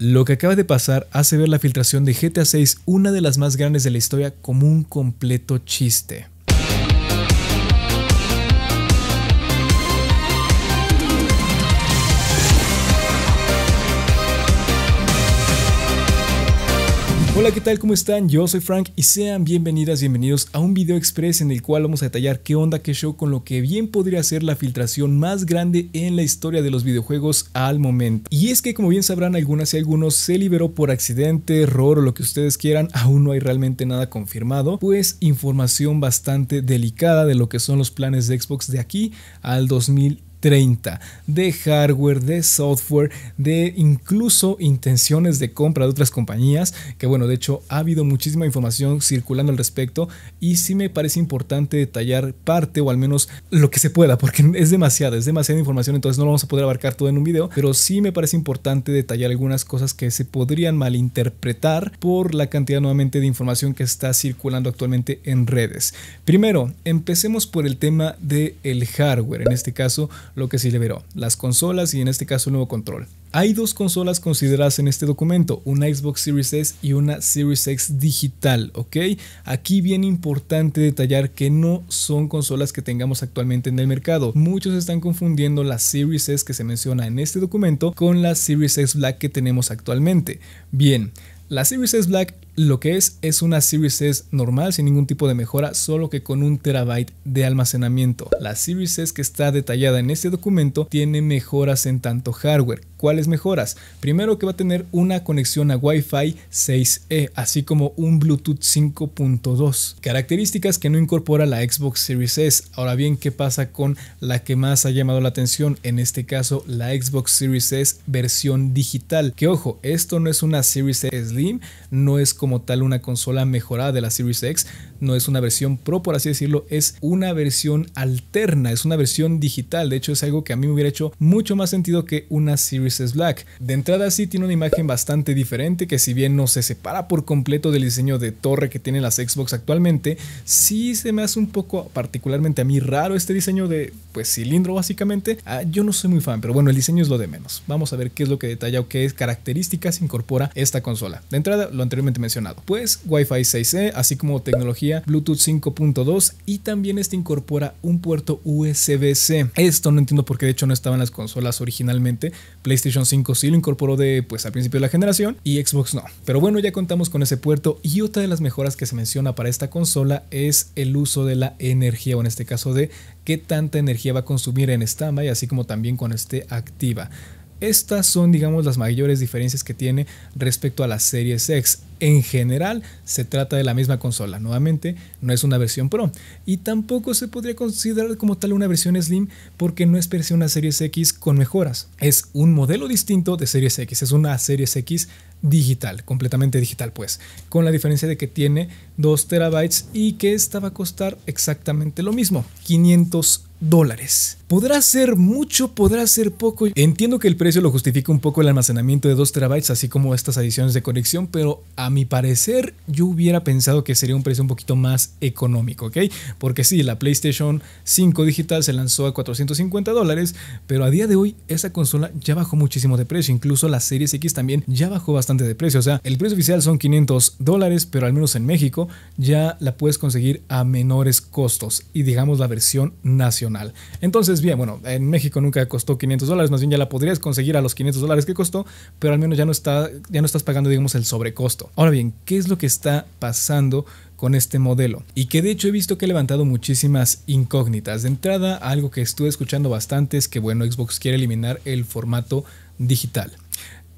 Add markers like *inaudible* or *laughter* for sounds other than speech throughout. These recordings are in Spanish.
Lo que acaba de pasar hace ver la filtración de GTA VI, una de las más grandes de la historia, como un completo chiste. Hola, ¿qué tal? ¿Cómo están? Yo soy Frank y sean bienvenidas, bienvenidos a un video express en el cual vamos a detallar qué onda, qué show con lo que bien podría ser la filtración más grande en la historia de los videojuegos al momento. Y es que como bien sabrán algunas y algunos se liberó por accidente, error o lo que ustedes quieran, aún no hay realmente nada confirmado, pues información bastante delicada de lo que son los planes de Xbox de aquí al 2020. 30 de hardware, de software, de incluso intenciones de compra de otras compañías, que bueno, de hecho ha habido muchísima información circulando al respecto y sí me parece importante detallar parte o al menos lo que se pueda, porque es demasiada, es demasiada información, entonces no lo vamos a poder abarcar todo en un video, pero sí me parece importante detallar algunas cosas que se podrían malinterpretar por la cantidad nuevamente de información que está circulando actualmente en redes. Primero, empecemos por el tema del el hardware, en este caso, lo que se liberó, las consolas y en este caso el nuevo control. Hay dos consolas consideradas en este documento, una Xbox Series S y una Series X digital, ¿ok? Aquí bien importante detallar que no son consolas que tengamos actualmente en el mercado. Muchos están confundiendo la Series S que se menciona en este documento con la Series X Black que tenemos actualmente. Bien, la Series X Black lo que es es una Series S normal sin ningún tipo de mejora, solo que con un terabyte de almacenamiento. La Series S que está detallada en este documento tiene mejoras en tanto hardware. ¿Cuáles mejoras? Primero que va a tener una conexión a Wi-Fi 6E, así como un Bluetooth 5.2. Características que no incorpora la Xbox Series S. Ahora bien, ¿qué pasa con la que más ha llamado la atención? En este caso, la Xbox Series S versión digital. Que ojo, esto no es una Series S Slim, no es como como tal una consola mejorada de la Series X, no es una versión pro, por así decirlo, es una versión alterna, es una versión digital. De hecho, es algo que a mí me hubiera hecho mucho más sentido que una Series S Black. De entrada, sí tiene una imagen bastante diferente, que si bien no se separa por completo del diseño de torre que tienen las Xbox actualmente, sí se me hace un poco, particularmente a mí, raro este diseño de pues cilindro, básicamente. Ah, yo no soy muy fan, pero bueno, el diseño es lo de menos. Vamos a ver qué es lo que detalla o qué características incorpora esta consola. De entrada, lo anteriormente mencionado. Pues Wi-Fi 6E, así como tecnología Bluetooth 5.2 y también este incorpora un puerto USB-C. Esto no entiendo por qué de hecho no estaba en las consolas originalmente. PlayStation 5 sí lo incorporó de pues al principio de la generación y Xbox no. Pero bueno, ya contamos con ese puerto y otra de las mejoras que se menciona para esta consola es el uso de la energía o en este caso de qué tanta energía va a consumir en standby así como también cuando esté activa. Estas son, digamos, las mayores diferencias que tiene respecto a las Series X. En general, se trata de la misma consola. Nuevamente, no es una versión Pro. Y tampoco se podría considerar como tal una versión Slim porque no es una Series X con mejoras. Es un modelo distinto de Series X. Es una Series X digital, completamente digital pues, con la diferencia de que tiene 2 terabytes y que esta va a costar exactamente lo mismo, 500 dólares. Podrá ser mucho, podrá ser poco. Entiendo que el precio lo justifica un poco el almacenamiento de 2 terabytes, así como estas adiciones de conexión, pero a mi parecer yo hubiera pensado que sería un precio un poquito más económico, ¿ok? Porque sí, la PlayStation 5 digital se lanzó a 450 dólares, pero a día de hoy esa consola ya bajó muchísimo de precio, incluso la Series X también ya bajó bastante de precio, o sea, el precio oficial son 500 dólares, pero al menos en México ya la puedes conseguir a menores costos y digamos la versión nacional. Entonces, bien, bueno, en México nunca costó 500 dólares, más bien ya la podrías conseguir a los 500 dólares que costó, pero al menos ya no, está, ya no estás pagando, digamos, el sobrecosto. Ahora bien, ¿qué es lo que está pasando? con este modelo y que de hecho he visto que ha levantado muchísimas incógnitas. De entrada, algo que estuve escuchando bastante es que bueno, Xbox quiere eliminar el formato digital.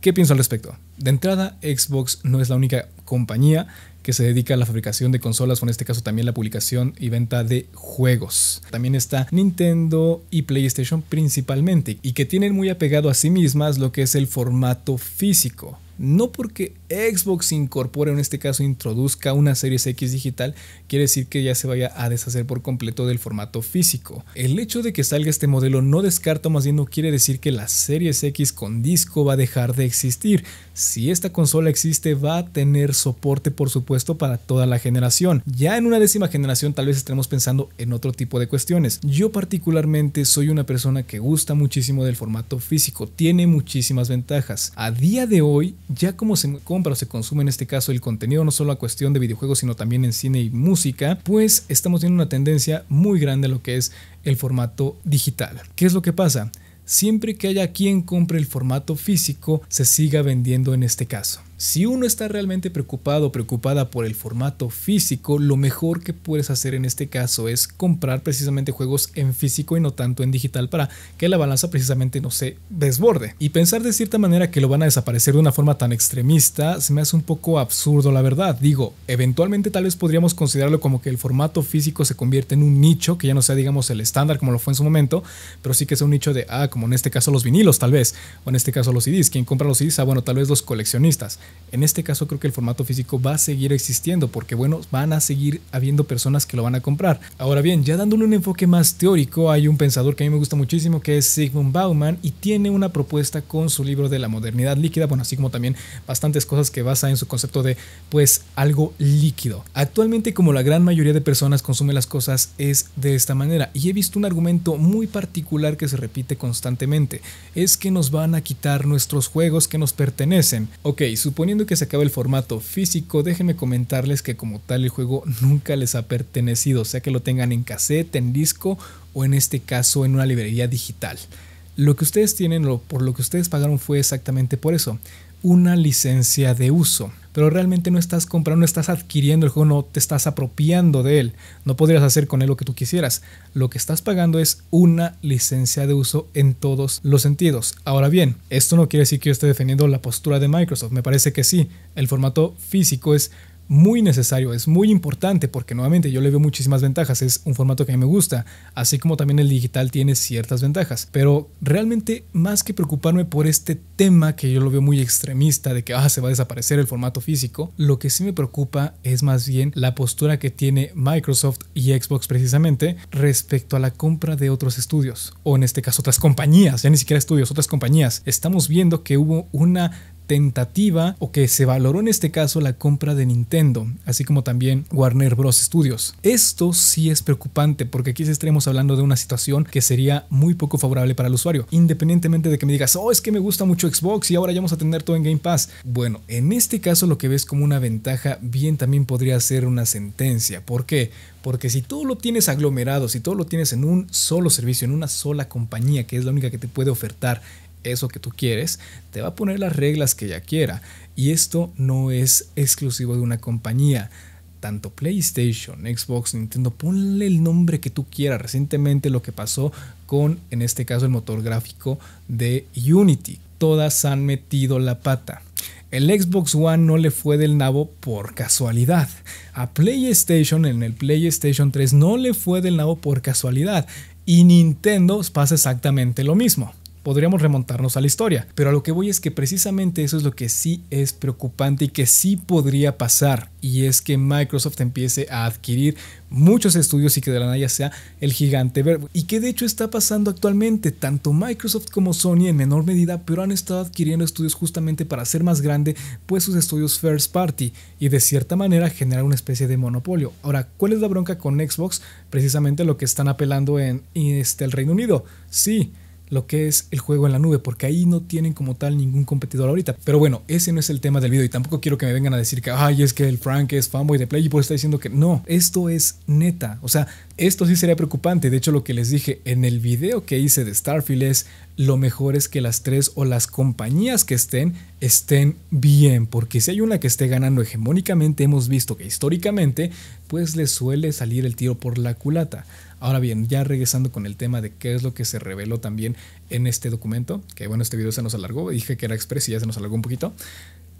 ¿Qué pienso al respecto? De entrada, Xbox no es la única compañía que se dedica a la fabricación de consolas o en este caso también la publicación y venta de juegos. También está Nintendo y PlayStation principalmente y que tienen muy apegado a sí mismas lo que es el formato físico. No porque Xbox incorpore, en este caso introduzca una Series X digital, quiere decir que ya se vaya a deshacer por completo del formato físico. El hecho de que salga este modelo no descarta, más bien no quiere decir que la Series X con disco va a dejar de existir. Si esta consola existe, va a tener soporte, por supuesto, para toda la generación. Ya en una décima generación tal vez estemos pensando en otro tipo de cuestiones. Yo particularmente soy una persona que gusta muchísimo del formato físico, tiene muchísimas ventajas. A día de hoy, ya como se compra o se consume en este caso el contenido, no solo a cuestión de videojuegos, sino también en cine y música, pues estamos viendo una tendencia muy grande a lo que es el formato digital. ¿Qué es lo que pasa? Siempre que haya quien compre el formato físico, se siga vendiendo en este caso. Si uno está realmente preocupado o preocupada por el formato físico, lo mejor que puedes hacer en este caso es comprar precisamente juegos en físico y no tanto en digital para que la balanza precisamente no se desborde. Y pensar de cierta manera que lo van a desaparecer de una forma tan extremista se me hace un poco absurdo, la verdad. Digo, eventualmente tal vez podríamos considerarlo como que el formato físico se convierte en un nicho, que ya no sea digamos el estándar como lo fue en su momento, pero sí que sea un nicho de, ah, como en este caso los vinilos tal vez, o en este caso los CDs. quien compra los CDs? Ah, bueno, tal vez los coleccionistas. En este caso creo que el formato físico va a seguir existiendo porque bueno, van a seguir habiendo personas que lo van a comprar. Ahora bien, ya dándole un enfoque más teórico, hay un pensador que a mí me gusta muchísimo que es Sigmund Bauman y tiene una propuesta con su libro de la modernidad líquida, bueno, así como también bastantes cosas que basa en su concepto de pues algo líquido. Actualmente como la gran mayoría de personas consume las cosas es de esta manera y he visto un argumento muy particular que se repite constantemente, es que nos van a quitar nuestros juegos que nos pertenecen. Ok, su suponiendo que se acabe el formato físico, déjenme comentarles que como tal el juego nunca les ha pertenecido, sea que lo tengan en cassette, en disco o en este caso en una librería digital. Lo que ustedes tienen, por lo que ustedes pagaron fue exactamente por eso, una licencia de uso pero realmente no estás comprando, no estás adquiriendo el juego, no te estás apropiando de él, no podrías hacer con él lo que tú quisieras. Lo que estás pagando es una licencia de uso en todos los sentidos. Ahora bien, esto no quiere decir que yo esté defendiendo la postura de Microsoft, me parece que sí, el formato físico es muy necesario, es muy importante porque nuevamente yo le veo muchísimas ventajas, es un formato que a mí me gusta, así como también el digital tiene ciertas ventajas, pero realmente más que preocuparme por este tema que yo lo veo muy extremista de que ah, se va a desaparecer el formato físico, lo que sí me preocupa es más bien la postura que tiene Microsoft y Xbox precisamente respecto a la compra de otros estudios o en este caso otras compañías, ya ni siquiera estudios, otras compañías. Estamos viendo que hubo una tentativa o que se valoró en este caso la compra de Nintendo, así como también Warner Bros. Studios. Esto sí es preocupante porque aquí estaremos hablando de una situación que sería muy poco favorable para el usuario, independientemente de que me digas, oh, es que me gusta mucho Xbox y ahora ya vamos a tener todo en Game Pass. Bueno, en este caso lo que ves como una ventaja bien también podría ser una sentencia. ¿Por qué? Porque si todo lo tienes aglomerado, si todo lo tienes en un solo servicio, en una sola compañía, que es la única que te puede ofertar eso que tú quieres, te va a poner las reglas que ella quiera. Y esto no es exclusivo de una compañía. Tanto PlayStation, Xbox, Nintendo, ponle el nombre que tú quieras. Recientemente lo que pasó con, en este caso, el motor gráfico de Unity. Todas han metido la pata. El Xbox One no le fue del nabo por casualidad. A PlayStation en el PlayStation 3 no le fue del nabo por casualidad. Y Nintendo pasa exactamente lo mismo podríamos remontarnos a la historia. Pero a lo que voy es que precisamente eso es lo que sí es preocupante y que sí podría pasar. Y es que Microsoft empiece a adquirir muchos estudios y que de la nada sea el gigante verde. Y que de hecho está pasando actualmente. Tanto Microsoft como Sony en menor medida, pero han estado adquiriendo estudios justamente para hacer más grande pues sus estudios first party y de cierta manera generar una especie de monopolio. Ahora, ¿cuál es la bronca con Xbox? Precisamente lo que están apelando en este, el Reino Unido. Sí, lo que es el juego en la nube, porque ahí no tienen como tal ningún competidor ahorita. Pero bueno, ese no es el tema del video y tampoco quiero que me vengan a decir que, ay, es que el Frank es fanboy de Play y por eso está diciendo que no, esto es neta. O sea, esto sí sería preocupante. De hecho, lo que les dije en el video que hice de Starfield es lo mejor es que las tres o las compañías que estén estén bien, porque si hay una que esté ganando hegemónicamente, hemos visto que históricamente, pues le suele salir el tiro por la culata. Ahora bien, ya regresando con el tema de qué es lo que se reveló también en este documento, que bueno, este video se nos alargó, dije que era express y ya se nos alargó un poquito.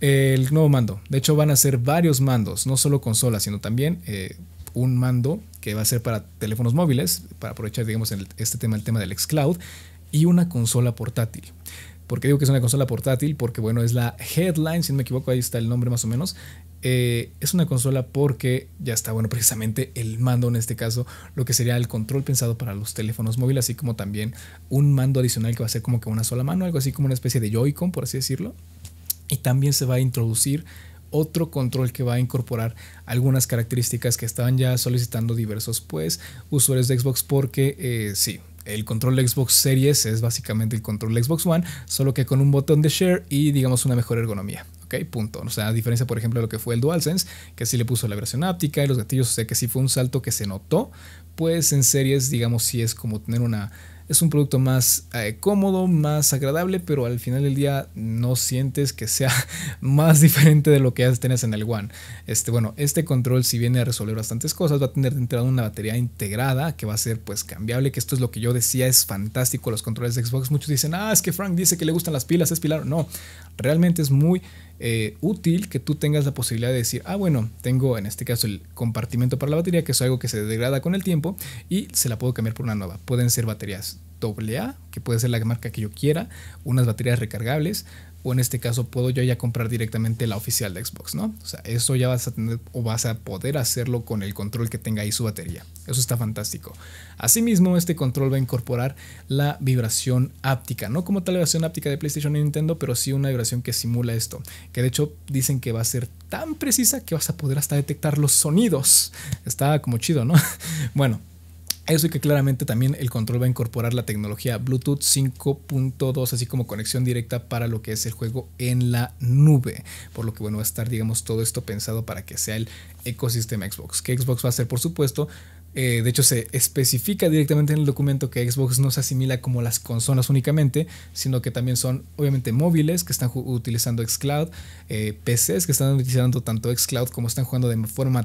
El nuevo mando, de hecho van a ser varios mandos, no solo consolas, sino también eh, un mando que va a ser para teléfonos móviles, para aprovechar, digamos, este tema, el tema del xCloud, y una consola portátil. ¿Por qué digo que es una consola portátil? Porque, bueno, es la Headline, si no me equivoco, ahí está el nombre más o menos. Eh, es una consola porque ya está, bueno, precisamente el mando en este caso, lo que sería el control pensado para los teléfonos móviles, así como también un mando adicional que va a ser como que una sola mano, algo así como una especie de Joy-Con, por así decirlo. Y también se va a introducir otro control que va a incorporar algunas características que estaban ya solicitando diversos pues usuarios de Xbox porque eh, sí, el control Xbox Series es básicamente el control Xbox One, solo que con un botón de share y digamos una mejor ergonomía, Punto. O sea, a diferencia, por ejemplo, de lo que fue el DualSense, que sí le puso la versión áptica y los gatillos, o sea, que sí fue un salto que se notó, pues en series, digamos, si es como tener una... Es un producto más eh, cómodo, más agradable, pero al final del día no sientes que sea *laughs* más diferente de lo que ya tenías en el One. Este, bueno, este control si viene a resolver bastantes cosas, va a tener de entrada una batería integrada que va a ser pues cambiable, que esto es lo que yo decía, es fantástico los controles de Xbox. Muchos dicen, ah, es que Frank dice que le gustan las pilas, es pilar. No, realmente es muy eh, útil que tú tengas la posibilidad de decir, ah, bueno, tengo en este caso el compartimento para la batería, que es algo que se degrada con el tiempo, y se la puedo cambiar por una nueva. Pueden ser baterías AA, que puede ser la marca que yo quiera, unas baterías recargables, o en este caso puedo yo ya comprar directamente la oficial de Xbox, ¿no? O sea, eso ya vas a tener o vas a poder hacerlo con el control que tenga ahí su batería. Eso está fantástico. Asimismo, este control va a incorporar la vibración áptica, no como tal vibración áptica de PlayStation y Nintendo, pero sí una vibración que simula esto, que de hecho dicen que va a ser tan precisa que vas a poder hasta detectar los sonidos. Está como chido, ¿no? *laughs* Bueno, eso y que claramente también el control va a incorporar la tecnología Bluetooth 5.2, así como conexión directa para lo que es el juego en la nube. Por lo que bueno, va a estar, digamos, todo esto pensado para que sea el ecosistema Xbox. Que Xbox va a ser, por supuesto, eh, de hecho, se especifica directamente en el documento que Xbox no se asimila como las consolas únicamente, sino que también son obviamente móviles que están utilizando Xcloud, eh, PCs que están utilizando tanto Xcloud como están jugando de forma,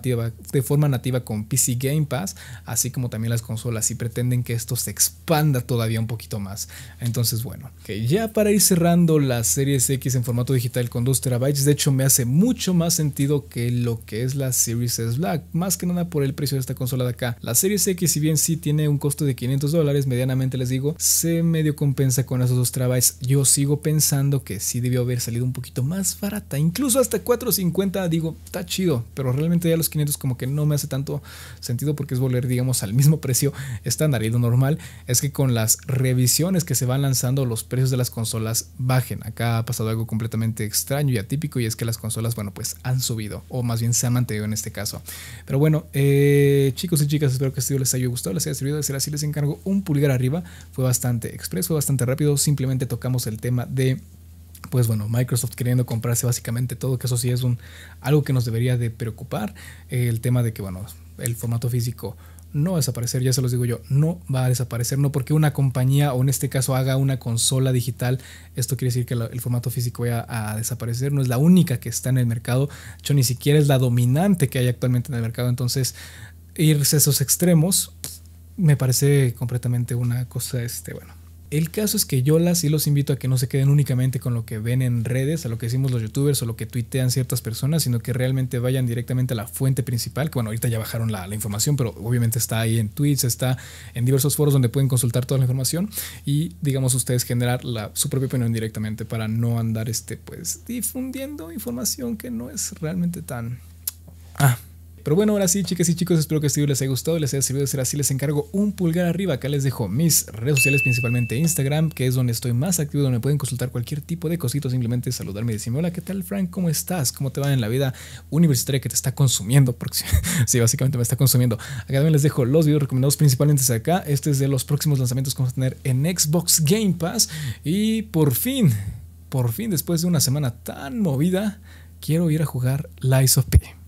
nativa, con PC Game Pass, así como también las consolas y pretenden que esto se expanda todavía un poquito más. Entonces, bueno, que ya para ir cerrando las Series X en formato digital con 2 terabytes, de hecho me hace mucho más sentido que lo que es la Series S Black, más que nada por el precio de esta consola de acá la serie X, si bien sí tiene un costo de 500 dólares, medianamente les digo, se medio compensa con esos dos traves. Yo sigo pensando que sí debió haber salido un poquito más barata, incluso hasta 450, digo, está chido, pero realmente ya los 500 como que no me hace tanto sentido porque es volver, digamos, al mismo precio estándar. Y lo normal es que con las revisiones que se van lanzando, los precios de las consolas bajen. Acá ha pasado algo completamente extraño y atípico y es que las consolas, bueno, pues han subido, o más bien se han mantenido en este caso. Pero bueno, eh, chicos y chicas, espero que este video les haya gustado, les haya servido. De ser así, les encargo un pulgar arriba. Fue bastante expreso, bastante rápido. Simplemente tocamos el tema de pues bueno, Microsoft queriendo comprarse básicamente todo, que eso sí es un, algo que nos debería de preocupar, el tema de que, bueno, el formato físico no va a desaparecer, ya se los digo yo, no va a desaparecer, no porque una compañía o en este caso haga una consola digital, esto quiere decir que el formato físico vaya a desaparecer, no es la única que está en el mercado, yo ni siquiera es la dominante que hay actualmente en el mercado, entonces irse a esos extremos me parece completamente una cosa, este, bueno. El caso es que yo las y los invito a que no se queden únicamente con lo que ven en redes, a lo que decimos los youtubers o lo que tuitean ciertas personas, sino que realmente vayan directamente a la fuente principal, que bueno, ahorita ya bajaron la, información, pero obviamente está ahí en tweets, está en diversos foros donde pueden consultar toda la información y digamos ustedes generar la, su propia opinión directamente para no andar este, pues difundiendo información que no es realmente tan pero bueno, ahora sí, chicas y chicos, espero que este video les haya gustado, les haya servido. ser así, les encargo un pulgar arriba. Acá les dejo mis redes sociales, principalmente Instagram, que es donde estoy más activo, donde pueden consultar cualquier tipo de cosito, simplemente saludarme y decirme, hola, ¿qué tal, Frank? ¿Cómo estás? ¿Cómo te va en la vida universitaria que te está consumiendo? Porque sí, *laughs* básicamente me está consumiendo. Acá también les dejo los videos recomendados, principalmente acá. Este es de los próximos lanzamientos que vamos a tener en Xbox Game Pass. Y por fin, por fin, después de una semana tan movida, quiero ir a jugar Lies of P.